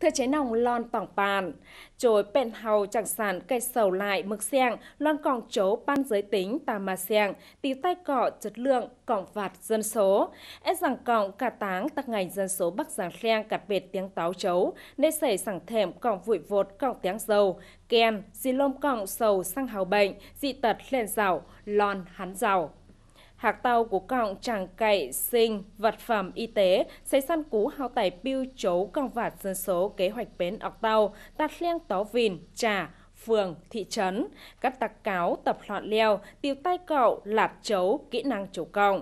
Thừa chế nòng lon tỏng bàn. Chối bèn hầu chẳng sản cây sầu lại mực xèng, lon còng chấu ban giới tính tà mà xèng, tí tay cọ chất lượng, còng vạt dân số. Ết rằng còng cả táng tắc ngành dân số bắc giảng xèng cạt bệt tiếng táo chấu, nơi xảy sẵn thèm còng vụi vột còng tiếng dầu, kèn, dì lôm còng sầu sang hào bệnh, dị tật lên rào, lon hắn rào hạc tàu của cọng tràng cậy sinh vật phẩm y tế xây săn cú hao tài piu chấu còng vạt dân số kế hoạch bến ọc tàu tạt liêng tó vìn trà phường, thị trấn, các tạc cáo tập loạn leo, tiêu tay cậu, lạt chấu, kỹ năng chủ cộng.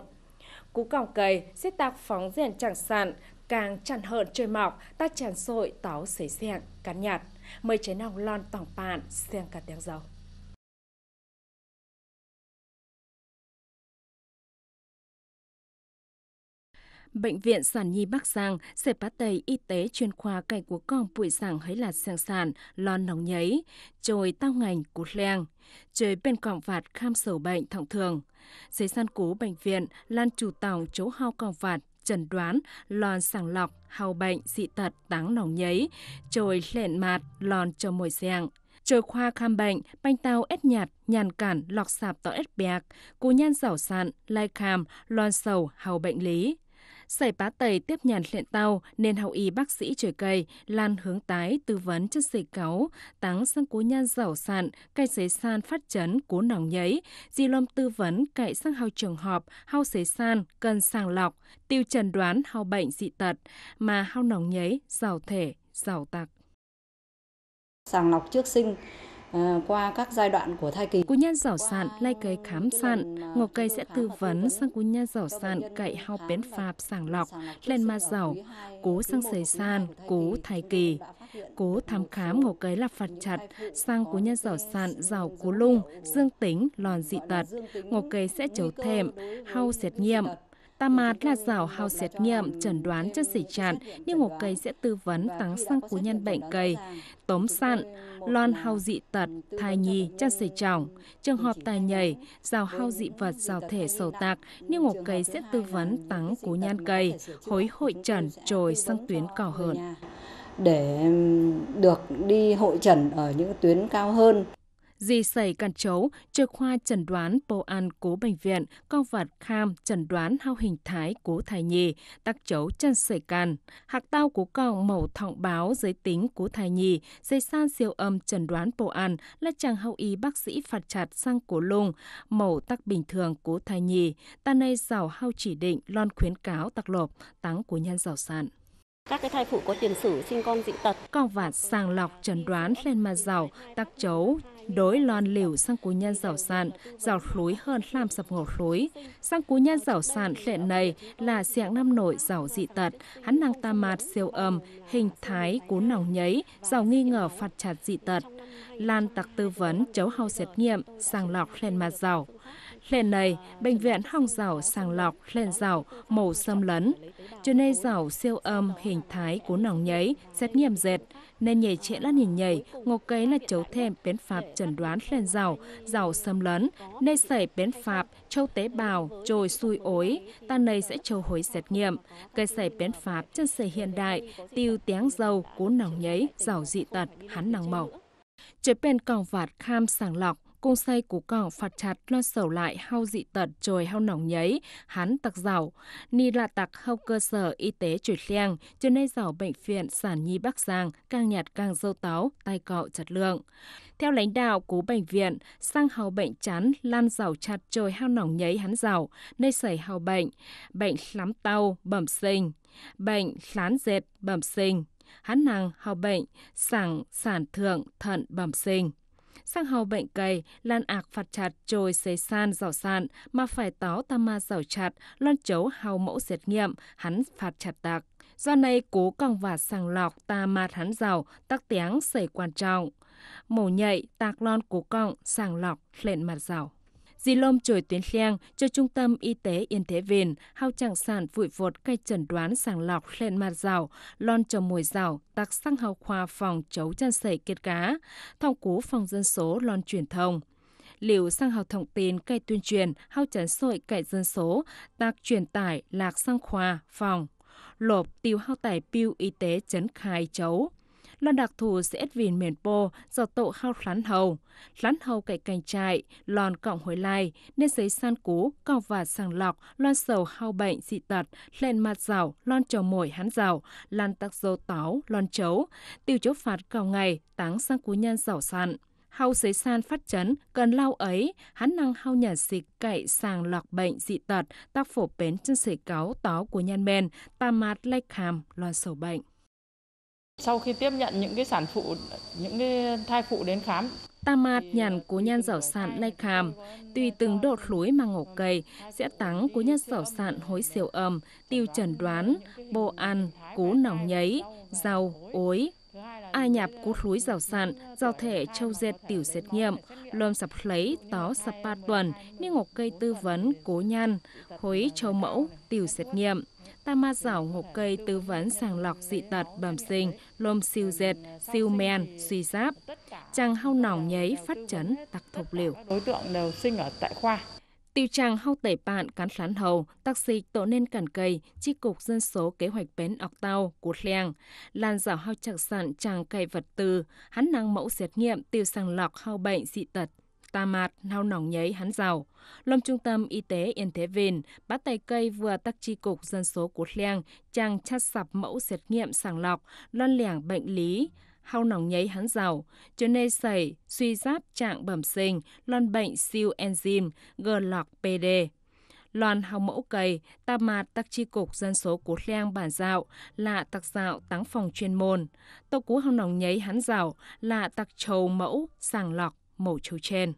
Cú cọng cầy, xếp tạc phóng diện chẳng sạn, càng chẳng hợn trời mọc, ta tràn sội táo xế xẹn, cắn nhạt. Mây cháy nòng lon tỏng bạn, xem cả tiếng dầu. Bệnh viện Sản Nhi Bắc Giang, sẽ bắt tay y tế chuyên khoa cây của con bụi giảng hấy là sàng sàn lon nóng nhấy, trồi tao ngành cút leng, trời bên cọng vạt kham sầu bệnh thông thường. Giấy san cú bệnh viện, lan chủ tòng chỗ hao cọng vạt trần đoán lòn sàng lọc hầu bệnh dị tật táng nòng nhấy trồi lẹn mạt lòn cho mồi giang trời khoa khám bệnh banh tao ép nhạt nhàn cản lọc sạp tỏ ép bẹc cú nhan giảo sạn lai kham lòn sầu hầu bệnh lý sảy pá tầy tiếp nhàn luyện tàu nên hậu y bác sĩ trời cây lan hướng tái tư vấn chất dây cáu, táng sang cố nhan giảo sạn, cây xế san phát chấn cố nòng nhấy, di lom tư vấn cậy sang hao trường họp, hao xế san, cần sàng lọc, tiêu trần đoán hao bệnh dị tật, mà hao nòng nhấy, giàu thể, giàu tạc. Sàng lọc trước sinh Ờ, qua các giai đoạn của thai kỳ. Cú nhân giảo sạn, lai cây khám sạn, Ngọc cây sẽ tư vấn sang cú nhân giảo sạn cậy hao bén phạp sàng lọc, lên ma giảo, cố sang sấy san, cố thai kỳ. Cố thăm khám Ngọc cây là phạt chặt, sang cú nhân giảo sạn giảo cú lung, dương tính, lòn dị tật. Ngọc cây sẽ chấu thèm, hao xét nghiệm, Tà là rào hao xét nghiệm, chẩn đoán cho sỉ chạn, nhưng một cây sẽ tư vấn tăng sang cú nhân bệnh cây. Tóm sạn, loan hao dị tật, thai nhi, cha sỉ trọng. Trường hợp tài nhảy, rào hao dị vật, rào thể sầu tạc, nhưng một cây sẽ tư vấn tăng cú nhan cây, hối hội trần, trồi sang tuyến cỏ hơn để được đi hội trần ở những tuyến cao hơn Dì sẩy cản chấu, trực khoa chẩn đoán bộ an cố bệnh viện, con vật kham chẩn đoán hao hình thái cố thai nhi, tắc chấu chân sẩy càn. Hạc tao cố cọng màu thọng báo giới tính cố thai nhi, dây san siêu âm chẩn đoán bộ an là chàng hậu y bác sĩ phạt chặt sang cố lung, màu tắc bình thường cố thai nhi, ta nay giàu hao chỉ định loan khuyến cáo tắc lộp, tắng của nhân giàu sản các cái thai phụ có tiền sử sinh con dị tật. Con vạt sàng lọc chẩn đoán lên mà giàu, tắc chấu, đối lon liều sang cú nhân giàu sản, giàu lúi hơn làm sập ngổ lúi. Sang cú nhân giàu sản lệ này là dạng năm nội giàu dị tật, hắn năng tam mạt siêu âm, hình thái cú nòng nháy, giàu nghi ngờ phạt chặt dị tật. Lan tặc tư vấn chấu hao xét nghiệm, sàng lọc lên mặt giàu. Lên này, bệnh viện hong rào sàng lọc lên rào màu xâm lấn. Cho nên rào siêu âm hình thái của nòng nháy, xét nghiệm dệt. Nên nhảy trễ là nhìn nhảy, ngô cấy là chấu thêm biến phạt chẩn đoán lên rào, rào xâm lấn. Nên xảy biến phạt châu tế bào, trồi xui ối, ta này sẽ châu hối xét nghiệm. Cây xảy biến phạt chân xảy hiện đại, tiêu tiếng dầu, cú nòng nháy, rào dị tật, hắn nòng màu. Chế bên còn vạt kham sàng lọc, cung say cú cỏ phạt chặt lo sầu lại hao dị tật trồi hao nỏng nhấy hắn tặc giàu ni là tặc hao cơ sở y tế chuyển liang cho nên giàu bệnh viện sản nhi bắc giang càng nhạt càng dâu táo tai cọ chặt lượng theo lãnh đạo cú bệnh viện sang hao bệnh chán lan giàu chặt trồi hao nỏng nhấy hắn giàu nơi xảy hao bệnh bệnh lắm tàu bẩm sinh bệnh lán dệt bẩm sinh hắn nàng hao bệnh sảng sản thượng thận bẩm sinh sang hầu bệnh cầy, lan ạc phạt chặt trồi xế san rào sạn, mà phải táo tam ma rào chặt, lon chấu hầu mẫu diệt nghiệm, hắn phạt chặt tạc. Do này cố còng và sàng lọc ta ma hắn rào, tắc tiếng xảy quan trọng. Mổ nhạy, tạc lon cố còng, sàng lọc, lên mặt rào. Dì lôm chổi tuyến liang cho Trung tâm Y tế Yên Thế Vìn, hao trạng sản vụi vột cây chẩn đoán sàng lọc lên mặt rào, lon trồng mồi rào, tạc sang hào khoa phòng chấu chăn sẩy kiệt cá, thông cú phòng dân số lon truyền thông liệu sang hào thông tin cây tuyên truyền hao chấn sội cậy dân số tạc truyền tải lạc sang khoa phòng lộp tiêu hao tải piu y tế chấn khai chấu là đặc thù sẽ vìn miền bô do tổ hao lán hầu. Lán hầu cậy cành trại, lòn cọng hồi lai, nên giấy san cú, cọc và sàng lọc, loan sầu hao bệnh dị tật, lên mặt rào, lon trầu mồi hán rào, lan tắc dâu táo, lon chấu, tiêu chốt phạt cao ngày, táng sang cú nhan rào sạn hao giấy san phát chấn, cần lau ấy, hắn năng hao nhà xịt cậy sàng lọc bệnh dị tật, tác phổ bến chân sấy cáo táo của nhan men, tà mát lách hàm, lo sầu bệnh. Sau khi tiếp nhận những cái sản phụ, những cái thai phụ đến khám, tamat nhàn cố nhan giảo sạn nay khám, tùy từng độ lúi mà ngổ cây, sẽ tắng cố nhan giảo sạn hối siêu âm, tiêu trần đoán, bồ ăn, cú nòng nhấy, rau, ối, ai nhạp cút lúi rào sạn, rào thể châu dệt tiểu xét nghiệm, lôm sập lấy tó sập ba tuần, ni ngọc cây tư vấn cố nhan, khối châu mẫu tiểu xét nghiệm. Tama rảo ngọc cây tư vấn sàng lọc dị tật bẩm sinh, lôm siêu dệt, siêu men, suy giáp. Chàng hao nòng nháy phát chấn tặc thục liều. Đối tượng đều sinh ở tại khoa. Tiêu chàng hao tẩy bạn cắn sán hầu, taxi tổ nên cản cây, chi cục dân số kế hoạch bến ọc tàu, cút leng Lan rảo hao chặt sản chàng cây vật tư, hắn năng mẫu xét nghiệm tiêu sàng lọc hao bệnh dị tật ta mạt nao nòng nhấy hắn giàu. Lom trung tâm y tế Yên Thế Vìn, bắt tay cây vừa tắc chi cục dân số của Leng, chàng chắt sập mẫu xét nghiệm sàng lọc, lon lẻng bệnh lý, hao nòng nháy hắn giàu, cho nên sẩy, suy giáp trạng bẩm sinh, lon bệnh siêu enzyme, gờ lọc PD. Loan hao mẫu cầy, ta mạt tắc chi cục dân số của Leng bản dạo là tặc dạo tắng phòng chuyên môn. Tô cú hao nòng nháy hắn giàu là tặc trầu mẫu sàng lọc mẫu châu trên.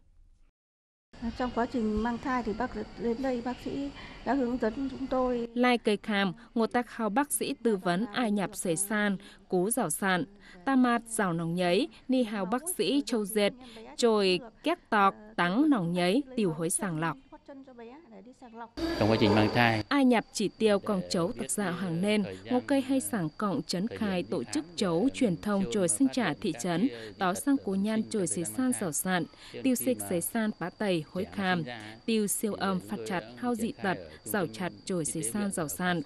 Trong quá trình mang thai thì bác đến đây bác sĩ đã hướng dẫn chúng tôi. Lai cây kham, ngột ta hào bác sĩ tư vấn ai nhập sể san, cú rào sạn, ta mạt rào nòng nhấy ni hào bác sĩ châu dệt, trồi két tọc, tắng nòng nhấy tiểu hối sàng lọc chân cho bé để đi sàng lọc. Trong quá trình mang thai. Ai nhập chỉ tiêu còn chấu thực dạo hàng nên, ngô cây hay sàng cộng chấn khai tổ chức chấu truyền thông trồi sinh trả thị trấn, đó sang cố nhan trồi xế san giàu sạn, tiêu xích xế san bá tẩy hối kham, tiêu siêu âm phạt chặt hao dị tật, giàu chặt trồi xế san giàu sạn.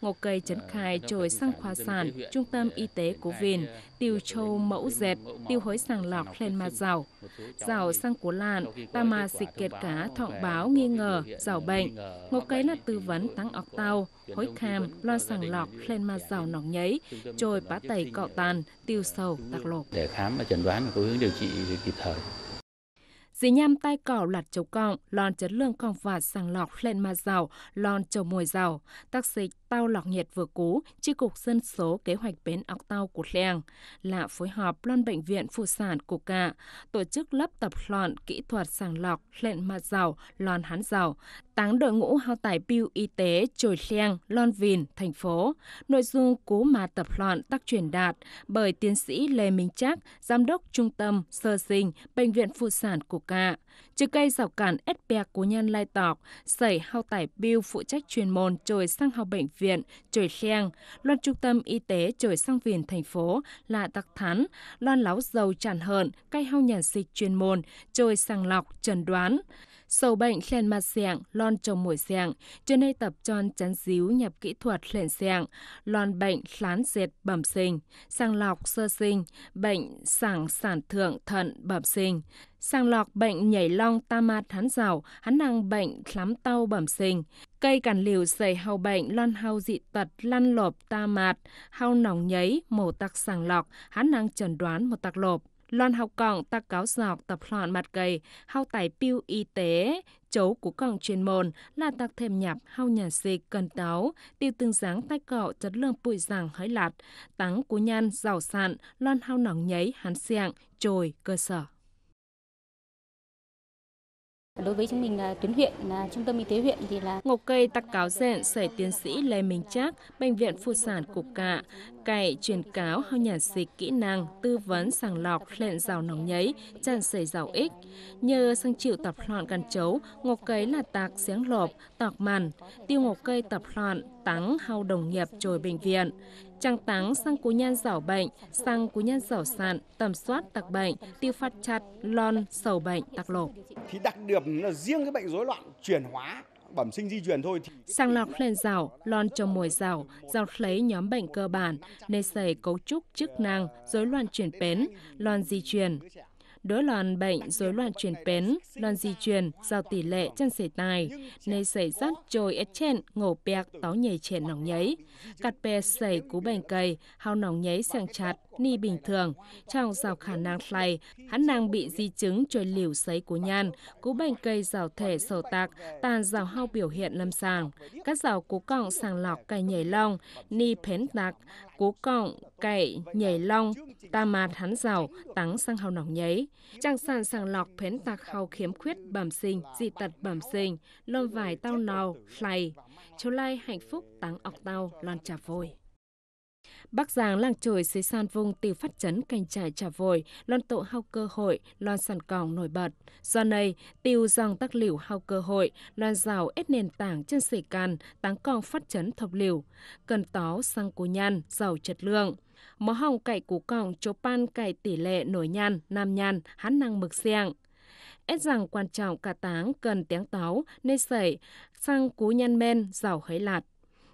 Ngô cây trấn khai trồi sang khoa sản, trung tâm y tế của vìn, tiêu châu mẫu dệt, tiêu hối sàng lọc lên ma rào. Rào sang của làn, ta mà xịt kiệt cá thọng báo nghi ngờ, rào bệnh. Ngô cây là tư vấn tăng ọc tàu, hối kham, loa sàng lọc lên ma rào nòng nhấy, trồi bá tẩy cọ tàn, tiêu sầu, tạc lột. Để khám và chẩn đoán và có hướng điều trị kịp thời dì nham tai cỏ lạt chấu cọng, lon chất lương còng và sàng lọc lên ma rào, lon chầu mồi rào, tác dịch Tàu Lọc Nhiệt vừa cú, Chi cục Dân số Kế hoạch Bến ọc Tàu của Leng là phối hợp Loan Bệnh viện Phụ sản của cả, tổ chức lớp tập lọn kỹ thuật sàng lọc lệnh mặt giàu, loan hán giàu, táng đội ngũ hao tải biêu y tế trồi Leng, loan Vìn, thành phố. Nội dung cú mà tập lọn tác truyền đạt bởi tiến sĩ Lê Minh Trác, Giám đốc Trung tâm Sơ sinh Bệnh viện Phụ sản của cả. Trừ cây rào cản ép bẹc của nhân lai tọc, sẩy hao tải biêu phụ trách chuyên môn trồi sang hao bệnh viện, trồi khen, loan trung tâm y tế trồi sang viền thành phố là đặc thắn, loan láo dầu tràn hợn, cây hao nhàn dịch chuyên môn, trồi sang lọc, trần đoán sầu bệnh khen mặt sẹng, lon trồng mũi sẹng, cho đây tập tròn chắn díu nhập kỹ thuật lên sẹng, lon bệnh lán dệt bẩm sinh, sàng lọc sơ sinh, bệnh sảng sản thượng thận bẩm sinh, sàng lọc bệnh nhảy long tam ma thán rào, hắn năng bệnh lắm tao bẩm sinh, cây cản liều dày hau bệnh lon hau dị tật lăn lộp ta mạt, hau nòng nháy, mổ tặc sàng lọc, hắn năng chẩn đoán một tặc lộp loan học cọng ta cáo dọc tập loạn mặt gầy, hao tài piu y tế, chấu của cọng chuyên môn là tạc thêm nhập hao nhà dịch cần táo, tiêu tương dáng tay cọ chất lượng bụi giảng hỡi lạt, tắng của nhan, rào sạn, loan hao nóng nháy, hán xiạng, trồi, cơ sở. Đối với chúng mình là tuyến huyện, là trung tâm y tế huyện thì là ngọc cây tắc cáo dẹn sởi tiến sĩ Lê Minh Trác, bệnh viện phụ sản cục cạ, cậy truyền cáo hao nhà dịch kỹ năng tư vấn sàng lọc lện rào nóng nhấy, tràn sởi rào ích. Nhờ sang chịu tập loạn gần chấu, ngọc cây là tạc giếng lộp, tạc màn, tiêu ngọc cây tập loạn, tắng hao đồng nghiệp trồi bệnh viện trăng táng sang cú nhân giảo bệnh, sang cú nhân giảo sạn, tầm soát tặc bệnh, tiêu phát chặt, lon, sầu bệnh, tặc lộ. Thì đặc điểm là riêng cái bệnh rối loạn chuyển hóa bẩm sinh di truyền thôi. Sàng lọc lên rào, lon cho mồi rào, rào lấy nhóm bệnh cơ bản, nê sẩy cấu trúc chức năng, rối loạn chuyển bến, lon di truyền, Đối loạn bệnh, rối loạn chuyển bén, loạn di truyền, do tỷ lệ chân sể tài, nơi xảy rắt trồi ếch chèn, ngổ bẹc, táo nhảy chèn nòng nháy. cặt bè xảy cú bành cầy, hao nòng nháy sang chặt, ni bình thường. Trong rào khả năng này, hắn năng bị di chứng trôi liều sấy của nhan, cú bệnh cây rào thể sầu tạc, tàn rào hao biểu hiện lâm sàng. Các rào cú cọng sàng lọc cây nhảy long, ni phến tạc, cú cọng cậy nhảy long, ta mạt hắn rào, tắng sang hào nọc nháy. Trang sàn sàng lọc phến tạc hào khiếm khuyết bẩm sinh, dị tật bẩm sinh, lông vải tao nào, lầy. Châu lai hạnh phúc tắng ọc tao, lon trà vôi. Bắc Giang làng chổi xây san vùng từ phát chấn canh trại trà vội lon tộ hao cơ hội, loan sản còng nổi bật. Do này, tiêu dòng tắc liều hao cơ hội, loan rào ép nền tảng chân sỉ càn, táng còn phát chấn thập liều. Cần tó sang cú nhan, giàu chất lượng. Mó hồng cậy cú còng, chố pan cậy tỷ lệ nổi nhan, nam nhan, hán năng mực xiang ép rằng quan trọng cả táng cần tiếng táo, nên sẩy, sang cú nhăn men, giàu hấy lạt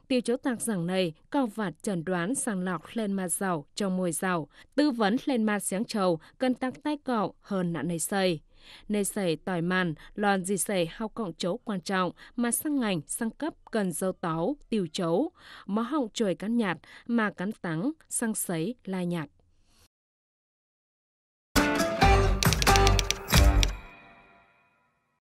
tiêu chỗ tạc giảng này còn vạt trần đoán sàng lọc lên ma giàu trong mùi giàu, tư vấn lên ma sáng trầu, cần tăng tay cậu hơn nạn này xây. Nê sẩy tỏi màn, lòn gì sẩy hao cộng chấu quan trọng mà sang ngành, sang cấp cần dâu táo, tiêu chấu, mó họng trời cắn nhạt mà cắn tắng, sang sấy, lai nhạt.